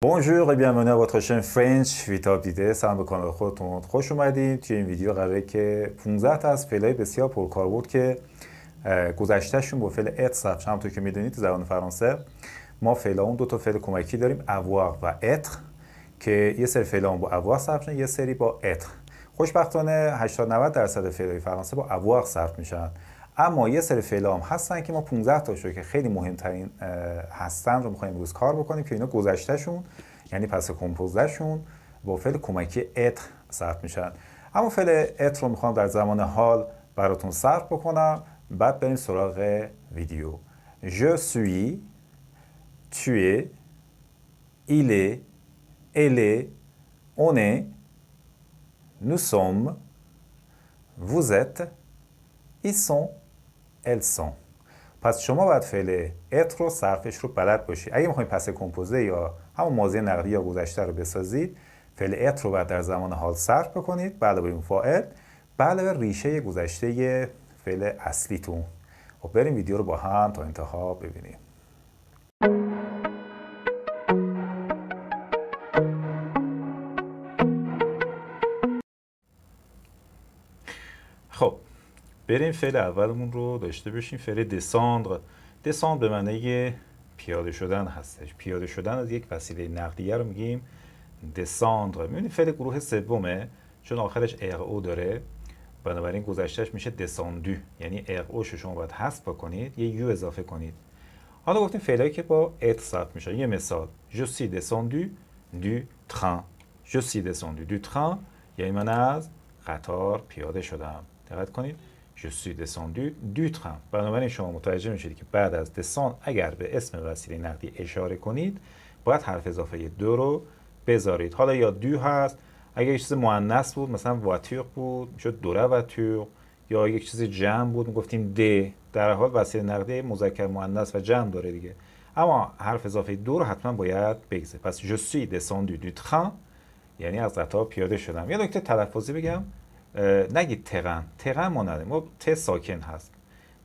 et bienvenue à votre chaîne فرنچ ویتاب دیده سلام به کانال خودتون خوش اومدیم توی این ویدیو قراره که 15 تا از فعلای بسیار پرکاربرد که گذشتهشون با فعل ات ثبت شده که میدونید تو زبان فرانسه ما فعلا اون دو تا فعل کمکی داریم avoir و être که یه سری فعلا با avoir صرف یه سری با être خوشبختانه 80 90 درصد فعلای فرانسه با avoir صرف میشن اما یه سری فعلام هستن که ما 15 تاشو که خیلی مهمترین هستن رو میخوایم امروز کار بکنیم که اینا گذشتهشون یعنی پس کمپوزشون با فعل کمکی ات ثبت میشن اما فعل ات رو میخوام در زمان حال براتون صرف بکنم بعد بریم سراغ ویدیو Je suis, tu es, il est, elle est, on est, nous sommes, vous êtes, ils sont, پس شما باید فعل ات رو صرفش رو بلد باشید. اگه میخواین پس کمپوزه یا همون ماضی نقدی یا گذشته رو بسازید فعل ات رو باید در زمان حال صرف بکنید بعد به این فاعل بعد به ریشه گذشته فعل اصلیتون خب بریم ویدیو رو با هم تا انتخاب ببینیم بریم فعل اولمون رو داشته باشیم فعل دساندر دساندر به معنی پیاده شدن هستش پیاده شدن از یک وسیله نقلیه رو میگیم دساندر میبینید فعل گروه سومه چون آخرش او داره بنابراین گذشتهش میشه دساندو یعنی او شما باید حذف بکنید یه یو اضافه کنید حالا گفتیم فعلایی که با ات ثبت میشه یه مثال جو سی دساندو du train جو سی دساندو یعنی من از قطار پیاده شدم دقت کنید je suis descendu du train بنابراین شما متوجه میشید که بعد از دسان اگر به اسم وسیله نقدی اشاره کنید باید حرف اضافه دو رو بذارید حالا یا دو هست اگر یک چیز مؤنث بود مثلا واتیق بود میشد دوره واتیق یا یک چیز جمع بود میگفتیم د در حال وسیله نقدی مذکر مؤنث و جمع داره دیگه اما حرف اضافه دو رو حتما باید بگذارید پس je suis descendu du train یعنی از قطار پیاده شدم یه نکته تلفظی بگم نگید تقن تقن ما نداریم ما ت ساکن هست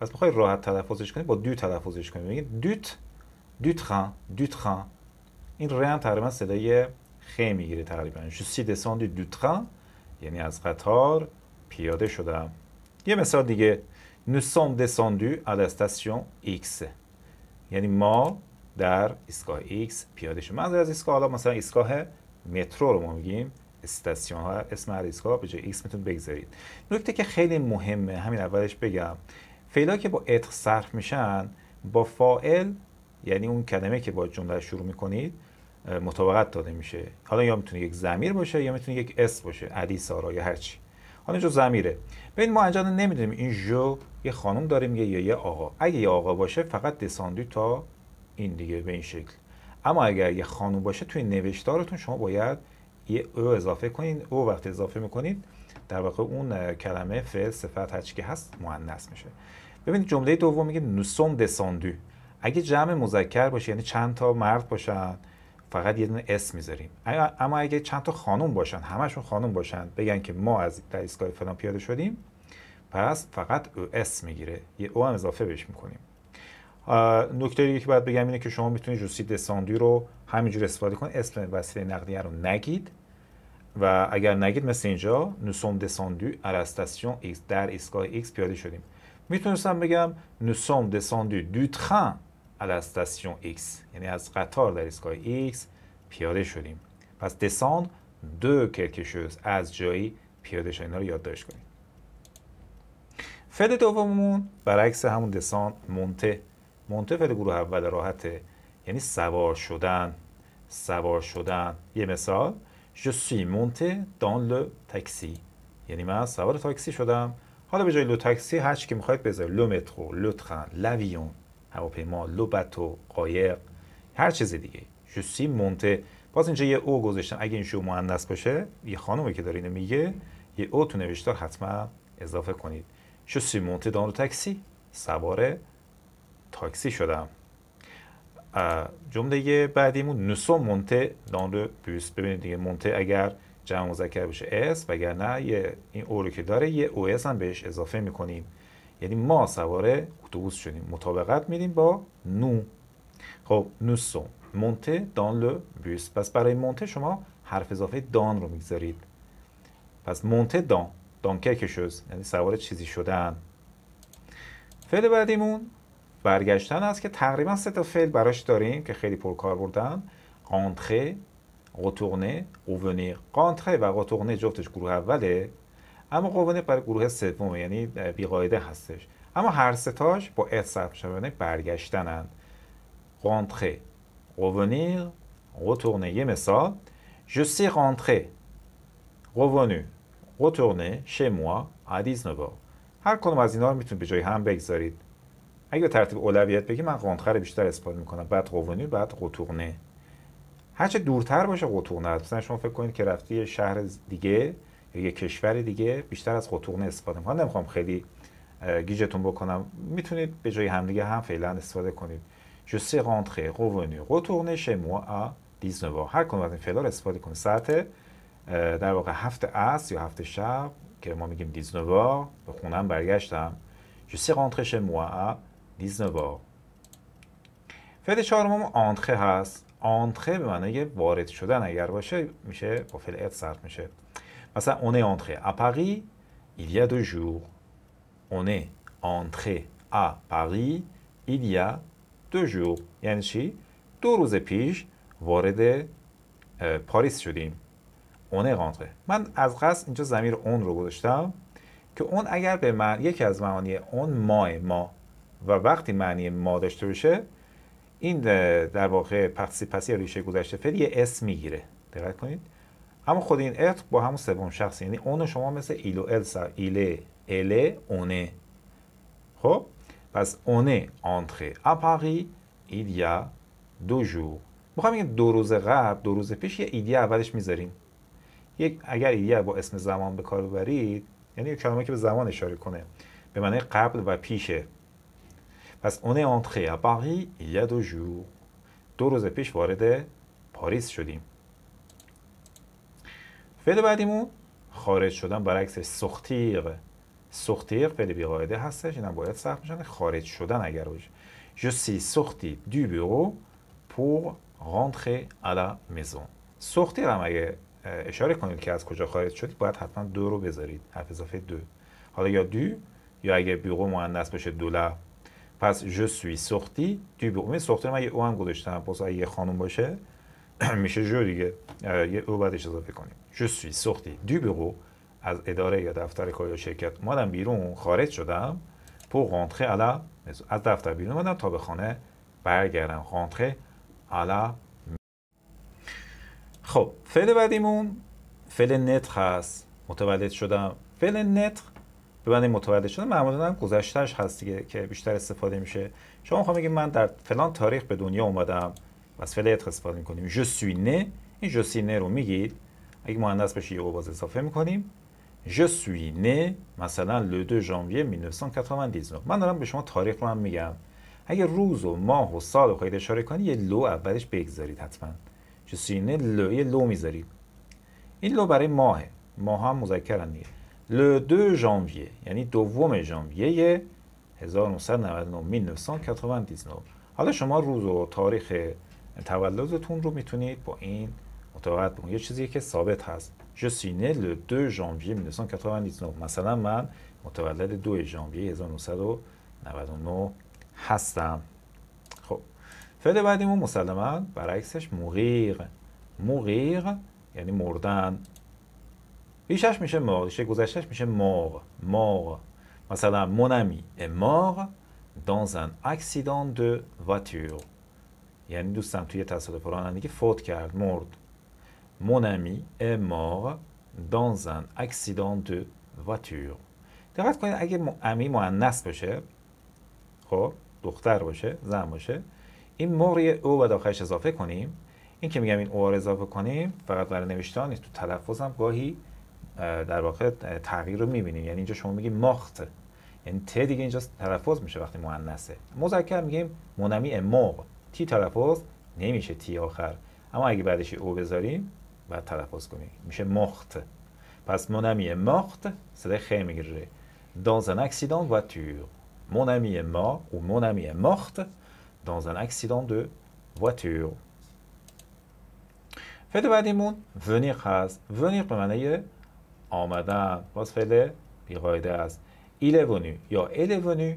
پس میخوای راحت تلفظش کنی با دو تلفظش کنی میگی دوت دوت دوتخن این ر تقریبا صدای خ میگیره تقریبا سی دساندی خان یعنی از قطار پیاده شدم یه مثال دیگه دو دساندو ال استاسیون X یعنی ما در ایستگاه ایکس پیاده شدیم منظور از ایستگاه حالا مثلا ایستگاه مترو رو ما میگیم استاسیون ها اسم هر ها به جای ایکس میتون بگذارید نکته که خیلی مهمه همین اولش بگم فعلا که با اتق صرف میشن با فائل یعنی اون کلمه که با جمله شروع میکنید مطابقت داده میشه حالا یا میتونه یک زمیر باشه یا میتونه یک اسم باشه علی سارا یا هرچی حالا جو زمیره ببین ما انجام نمیدونیم این جو یه خانم داریم یا یه آقا اگه یه آقا باشه فقط دساندی تا این دیگه به این شکل اما اگر یه خانم باشه توی نوشتارتون شما باید یه او اضافه کنید او وقتی اضافه میکنید در واقع اون کلمه فعل صفت هرچی که هست مؤنث میشه ببینید جمله دوم میگه نوسوم دساندو اگه جمع مذکر باشه یعنی چند تا مرد باشن فقط یه دونه اس میذاریم اما اگه چند تا خانم باشن همشون خانم باشن بگن که ما از در ایستگاه فلان پیاده شدیم پس فقط او اس میگیره یه او هم اضافه بهش میکنیم نکته دیگه که باید بگم اینه که شما میتونید جوسی دساندی رو همینجور استفاده کنید اسم وسیله نقلیه رو نگید و اگر نگید مثل اینجا نوسوم دساندو ارستاسیون ایکس در ایستگاه ایکس پیاده شدیم میتونستم بگم نوسوم دساندی دو ترن ارستاسیون ایکس یعنی از قطار در ایستگاه ایکس پیاده شدیم پس دساند دو کلکشوز از جایی پیاده شدن رو یادداشت کنیم. فعل دوممون برعکس همون دسان مونته منتفع گروه اول راحته یعنی سوار شدن سوار شدن یه مثال je suis monté dans le taxi یعنی من سوار تاکسی شدم حالا به جای لو تاکسی هر چی که میخواید بذارید لو مترو لو ترن لویون هواپیما لو باتو قایق هر چیز دیگه je suis monté باز اینجا یه او گذاشتن اگه این شو مهندس باشه یه خانومی که داره اینو میگه یه او تو نوشتار حتما اضافه کنید je suis monté dans le taxi سوار تاکسی شدم جمله بعدیمون نسو مونته دان رو بوس ببینید دیگه مونته اگر جمع مذکر بشه اس وگرنه یه این او رو که داره یه او اس هم بهش اضافه میکنیم یعنی ما سواره اتوبوس شدیم مطابقت میدیم با نو خب نوسو مونته دان لو بوس پس برای مونته شما حرف اضافه دان رو میگذارید پس مونته دان دانکه کشوز یعنی سوار چیزی شدن فعل بعدیمون برگشتن است که تقریبا سه تا فعل براش داریم که خیلی پرکار بردن قانتخه قطغنه قوونیر قانتخه و قطغنه جفتش گروه اوله اما قوونه برای گروه سومه یعنی بیقاعده هستش اما هر ستاش با ات ثبت برگشتن یعنی برگشتنند قانتخه قوونیر قطغنه یه مثال Je suis rentré revenu retourné chez moi هر کدوم از اینا رو میتونید به جای هم بگذارید اگه به ترتیب اولویت بگی من قندخر بیشتر استفاده میکنم بعد قوانین بعد قطورنه هرچه دورتر باشه قطورنه مثلا شما فکر کنید که رفتی شهر دیگه یا یه کشور دیگه بیشتر از قطورنه استفاده میکنم نمیخوام خیلی گیجتون بکنم میتونید به جای همدیگه هم فعلا استفاده کنید جو سی rentré, revenu, قطورنه chez moi ا 19 هر کدوم از این فعلا استفاده کنید ساعت در واقع هفت عصر یا هفت شب که ما میگیم 19 به خونم برگشتم Je suis rentré chez moi à دیزنگا فعل چهارم آنتخه هست آنتخه به معنی وارد شدن اگر باشه میشه با فعل ات صرف میشه مثلا اونه آنتخه اپقی ایلیا دو جور اونه آنتخه اپاری ایلیا دو جور یعنی چی؟ دو روز پیش وارد پاریس شدیم اونه آنتخه من از قصد اینجا زمیر اون رو گذاشتم که اون اگر به من یکی از معانی اون ماه ما و وقتی معنی ما داشته باشه این در واقع پسی یا ریشه گذشته فعل یه اس میگیره دقت کنید اما خود این ات با همون سوم شخص یعنی اون شما مثل ایلو السا، ایله ال اونه خب پس اونه آنتره اپاری ایدیا دو جور میخوام بگم دو روز قبل دو روز پیش یه ایدیا اولش میذاریم یک اگر ایدیا با اسم زمان به کار ببرید یعنی کلمه‌ای کلمه که به زمان اشاره کنه به معنی قبل و پیشه پس اون انتری ا پاری یا دو جور دو روز پیش وارد پاریس شدیم فعل بعدیمون خارج شدن برعکس سختیر سختیر فعل قاعده هستش اینم باید سخت میشن خارج شدن اگر باشه جو سی سختی دو بیرو پور rentrer à la سختیر هم اگه اشاره کنید که از کجا خارج شدید باید حتما دو رو بذارید حرف اضافه دو حالا یا دو یا اگه بیرو مهندس باشه دولا پس جسوی سختی توی به امید من یه او هم گذاشتم پس اگه یه خانم باشه میشه جو دیگه یه او بعدش اضافه کنیم جسوی سختی دو بگو از اداره یا دفتر کار یا شرکت مادم بیرون خارج شدم پو غانتخه علا از دفتر بیرون مادم تا به خانه برگردم غانتخه علا خب فعل بعدیمون فعل نتخ هست متولد شدم فعل نتخ به من متولد شده معمولا هم گذشتهش هست دیگه که بیشتر استفاده میشه شما میخوام بگید من در فلان تاریخ به دنیا اومدم از فلت استفاده میکنیم جو سوی نه این جو سی نه رو میگید اگه مهندس بشی یهو باز اضافه میکنیم جو سوی نه مثلا لو دو ژانویه 1990 من دارم به شما تاریخ رو هم میگم اگه روز و ماه و سال رو خواهید اشاره کنید یه لو اولش بگذارید حتما جو سوی نه لو یه لو میذارید این لو برای ماهه ماه هم مذکرن دیگه Le 2 ژانویه یعنی دوم ژانویه 1999 1999 حالا شما روز و تاریخ تولدتون رو میتونید با این متوقعت بکنید یه چیزی که ثابت هست Je suis né le 2 janvier 1999 مثلا من متولد 2 ژانویه 1999 هستم خب فعل بعدیمون مسلما برعکسش مغیق مغیق یعنی مردن ریشش میشه مرد، ریشه گذشتش میشه م مور مثلا mon ami est mort dans un accident یعنی دوستم توی تصادف رانندگی فوت کرد مرد mon ami est mort dans un accident دقت کنید اگه امی مؤنث باشه خب دختر باشه زن باشه این مهر او و داخلش اضافه کنیم این که میگم این او اضافه کنیم فقط برای نوشتن نیست تو تلفظ هم گاهی در واقع تغییر رو میبینیم یعنی اینجا شما میگیم ماخت یعنی ت دیگه اینجا تلفظ میشه وقتی مؤنثه مذکر میگیم منمی موق تی تلفظ نمیشه تی آخر اما اگه بعدش او بذاریم و تلفظ کنیم میشه مخت پس منمی مخت صدای خ میگیره dans un accident de voiture mon ami est mort ou mon ami est morte dans un accident بعدیمون ونیق هست ونیق به آمدن باز فعل بیقاعده است il est یا il est venu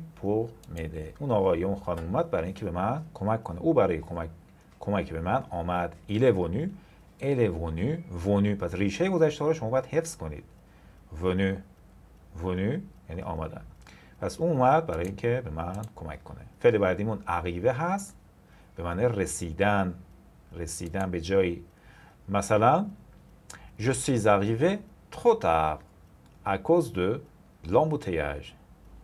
مده اون آقا یا اون خانم اومد برای اینکه به من کمک کنه او برای کمک کمک به من آمد il est venu il est پس ریشه گذشته رو شما باید حفظ کنید ونو venu یعنی آمدن پس اون اومد برای اینکه به من کمک کنه فعل بعدیمون عقیبه هست به معنی رسیدن رسیدن به جایی مثلا je suis arrivé trop tard à cause de l'embouteillage.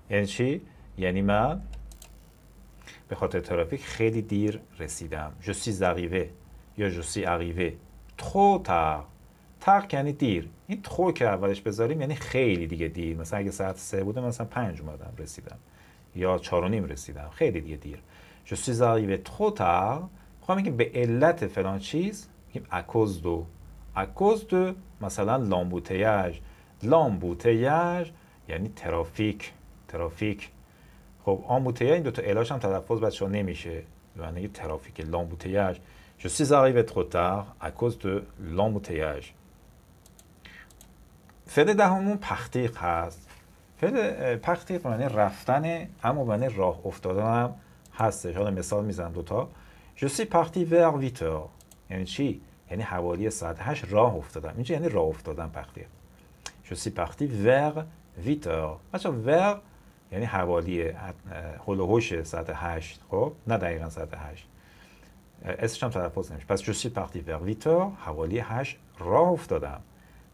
یعنی چی؟ یعنی من به خاطر ترافیک خیلی دیر رسیدم. Je suis یا je suis arrivé. Trop تق یعنی دیر. این ترو که اولش بذاریم یعنی خیلی دیگه دیر. مثلا اگه ساعت سه بوده مثلا پنج اومدم رسیدم. یا چهار و نیم رسیدم. خیلی دیگه دیر. جسی suis arrivé trop میخوام به علت فلان چیز میگیم دو، دو، اکوز دو مثلا لامبوتیج لامبوتیج یعنی ترافیک ترافیک خب آمبوتیج این دو تا الاش هم تلفظ بچه ها نمیشه معنی ترافیک لامبوتیج Je suis arrivé trop tard à cause de l'embouteillage. دهمون پختیق هست. فعل پختیق معنی رفتن اما معنی راه افتادن هم هستش. حالا مثال میزنم دوتا. Je پختی parti vers 8 یعنی چی؟ یعنی حوالی ساعت 8 راه افتادم اینجا یعنی راه افتادم پختیه شو سی پختی ور 8 heures ور یعنی حوالی هلوهوش ساعت 8 خب نه دقیقا ساعت 8 اسمش هم تلفظ نمیشه پس جوسی پختی ور 8 حوالی 8 راه افتادم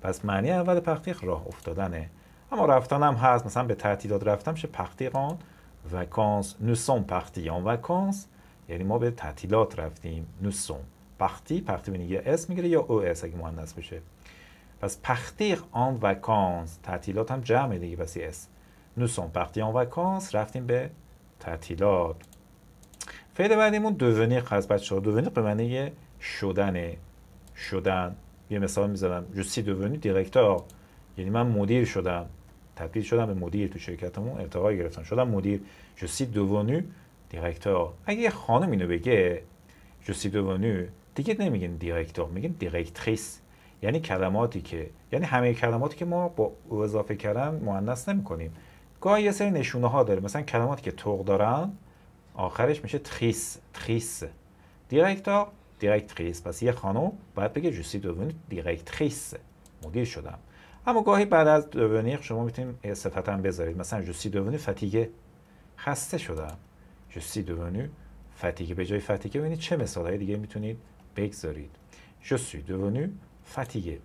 پس معنی اول پختیق راه افتادنه اما رفتنم هست مثلا به تعطیلات رفتم پختی پختیقان وکانس نوسون پختی آن وکانس یعنی ما به تعطیلات رفتیم نوسون پختی پختی بینید یا اس میگیره یا او اس اگه مهندس بشه پس پختی آن وکانس تعطیلات هم جمعه دیگه پس اس نوسون پختی آن وکانس رفتیم به تعطیلات فعل بعدیمون دوونی هست بچه ها به معنی شدنه شدن یه مثال میزنم جسی دوونی دیرکتور یعنی من مدیر شدم تبدیل شدم به مدیر تو شرکتمون ارتقا گرفتم شدم مدیر جوسی دوونی دیکتور. اگه یه خانم اینو بگه جوسی دوونی دیگه نمیگین دیرکتور میگین دیرکتریس یعنی کلماتی که یعنی همه کلماتی که ما با اضافه کردن مؤنث نمی گاهی یه سری نشونه ها داره مثلا کلماتی که توق دارن آخرش میشه تریس تریس دیرکتور دیرکتریس پس یه خانم باید بگه جوسی دوونی دیرکتریس مدیر شدم اما گاهی بعد از دوونی شما میتونیم صفتم بذارید مثلا جوسی دوونی فتیگه خسته شدم جوسی دوونی فتیگه به جای فتیگه ببینید چه های دیگه میتونید بگذارید suis devenu fatigué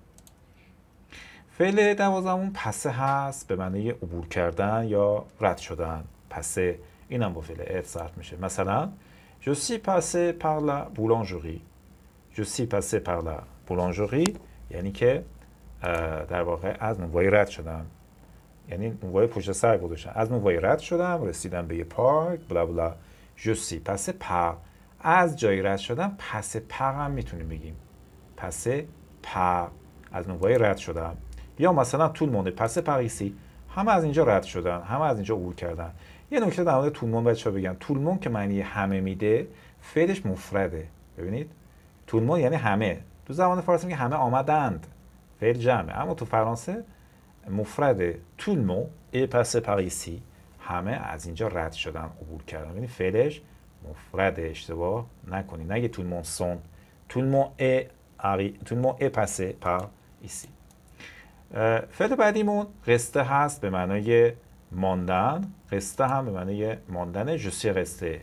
فعل دوازمون پسه هست به معنی عبور کردن یا رد شدن پسه اینم با فعل اف صرف میشه مثلا Je suis passé par la boulangerie. Je suis passé par la boulangerie یعنی که در واقع از نونوایی رد شدم یعنی نونوایی پشت سر گذاشتم از نونوایی رد شدم رسیدم به یه پارک بلا بلا Je suis passé par از جای رد شدن پس پق هم میتونیم بگیم پس پق از نونگاه رد شدن. یا مثلا طول مونده پس پقیسی همه از اینجا رد شدن همه از اینجا عبور کردن یه نکته در مورد طولمون بچه ها بگم مون که معنی همه میده فعلش مفرده ببینید طولمون یعنی همه تو زبان فارسی میگه همه آمدند فعل جمعه اما تو فرانسه مفرده مون ای پس پقیسی همه از اینجا رد شدن عبور کردن یعنی فعلش مفرد اشتباه نکنی نگه تون مون سون تون مون مون ای پا فعل بعدیمون رسته هست به معنای ماندن رسته هم به معنای ماندن جسی رسته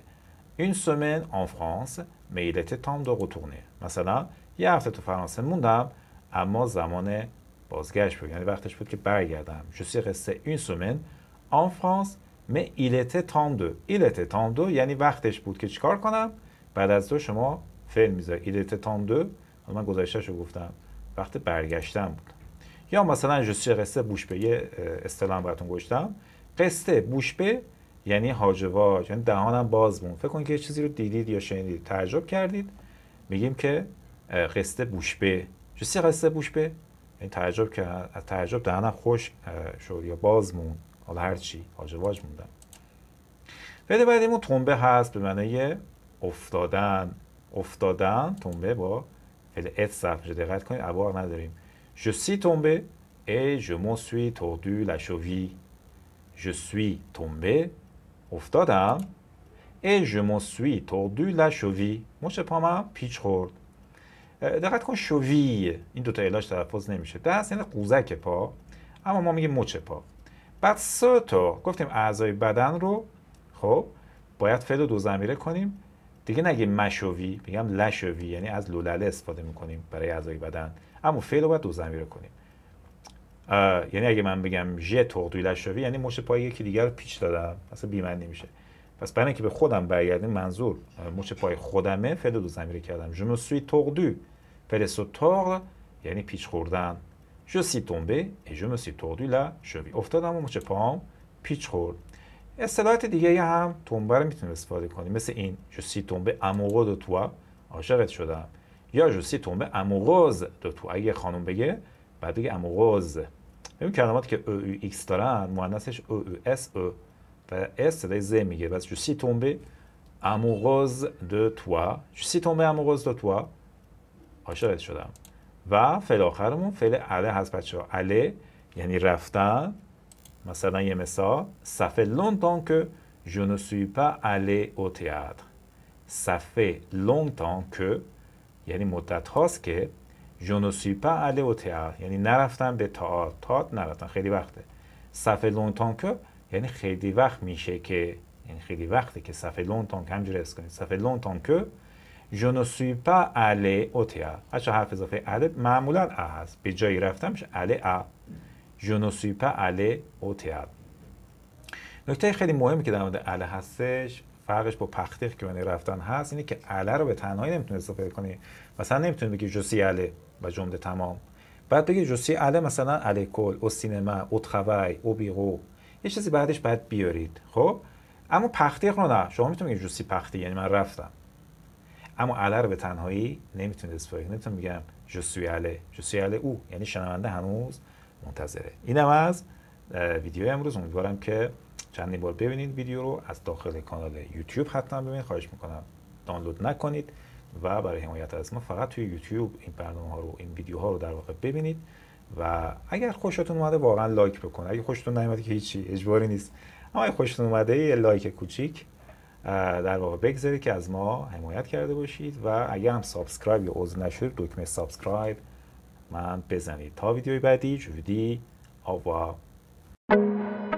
این سمن آن فرانس میلت تام دو رتورنه مثلا یه هفته تو فرانسه موندم اما زمان بازگشت بود یعنی وقتش بود که برگردم جسی رسته این سمن آن فرانس مه ایلته تام دو ایلت تام دو یعنی وقتش بود که چیکار کنم بعد از دو شما فعل میذاره ایلت تام دو من رو گفتم وقت برگشتم بود یا مثلا جسچه قصه بوشبه یه اصطلاح براتون گوشتم قصه بوشبه یعنی هاجواج یعنی دهانم باز مون فکر کنید که چیزی رو دیدید یا شنیدید تعجب کردید میگیم که قصه بوشبه جسچه قصه بوشبه یعنی تعجب که تعجب دهانم خوش شد یا باز حالا خب هر چی حاج واج موندن فعل بعدیمون تنبه هست به معنای افتادن افتادن تنبه با فعل ات صرف میشه دقت کنید عبار نداریم je suis tombé et je m'en suis tordu la cheville je suis tombé افتادم et je سوی suis tordu la cheville مش پیچ خورد دقت کن شوی این دوتا الاش تلفظ نمیشه دست یعنی قوزک پا اما ما میگیم مچ پا بعد تا، گفتیم اعضای بدن رو خب باید فعل دو زمیره کنیم دیگه نگه مشوی بگم لشوی یعنی از لولله استفاده میکنیم برای اعضای بدن اما فعل رو باید دو زمیره کنیم یعنی اگه من بگم ژ تقدوی لشوی یعنی مش پای یکی دیگر رو پیچ دادم اصلا بیمن نمیشه پس برای اینکه به خودم برگردیم منظور مشه پای خودمه فعل دو زمیره کردم سوی فعل یعنی پیچ خوردن Je suis tombé et je me افتادم و مچ پام پیچ خورد اصطلاحات دیگه هم تومبه رو میتونیم استفاده کنیم مثل این je suis tombé amoureux de toi عاشقت شدم یا je suis tombé amoureuse de اگه خانم بگه بعد بگه amoureuse ببین کلمات که او e او دارن مؤنثش او او اس او و اس صدای میگه بس je suis tombé amoureuse de toi je suis tombé عاشقت شدم و فعل فعل اله هست بچه ها اله یعنی رفتن مثلا یه مثال صفه لونتان که جونو سوی پا اله او تیاتر صفه لونتان که یعنی مدت هاست که جونو سوی پا اله او تیاتر یعنی نرفتن به تئاتر تات نرفتن خیلی وقته صفه لونتان که یعنی خیلی وقت میشه که یعنی خیلی وقته که صفه لونتان که همجره است کنید صفه لونتان که pas allé عله théâtre. بچه حرف اضافه عله معمولا ا هست به جایی رفتم میشه ne ا pas allé au théâtre. نکته خیلی مهمی که در مورد عله هستش فرقش با پختیخ که من رفتن هست اینه که عله رو به تنهایی نمیتونی استفاده کنی مثلا نمیتونی بگی جوسی عله و جمله تمام بعد بگی جوسی عله مثلا کل او سینما او تخوی او بیغو یه چیزی بعدش بعد بیارید خب اما پختیخ رو نه شما میتونید جوسی پختی یعنی من رفتم اما علر به تنهایی نمیتونه اثبات نمیتونم میگم جسوی جسوی او یعنی شنونده هنوز منتظره اینم از ویدیو امروز امیدوارم که چندی بار ببینید ویدیو رو از داخل کانال یوتیوب حتما ببینید خواهش میکنم دانلود نکنید و برای حمایت از ما فقط توی یوتیوب این برنامه ها رو این ها رو در واقع ببینید و اگر خوشتون اومده واقعا لایک بکنید اگه خوشتون نیومده که هیچی اجباری نیست اما اگه خوشتون اومده لایک کوچیک در واقع بگذارید که از ما حمایت کرده باشید و اگر هم سابسکرایب یا عضو نشدید دکمه سابسکرایب من بزنید تا ویدیوی بعدی جودی آوا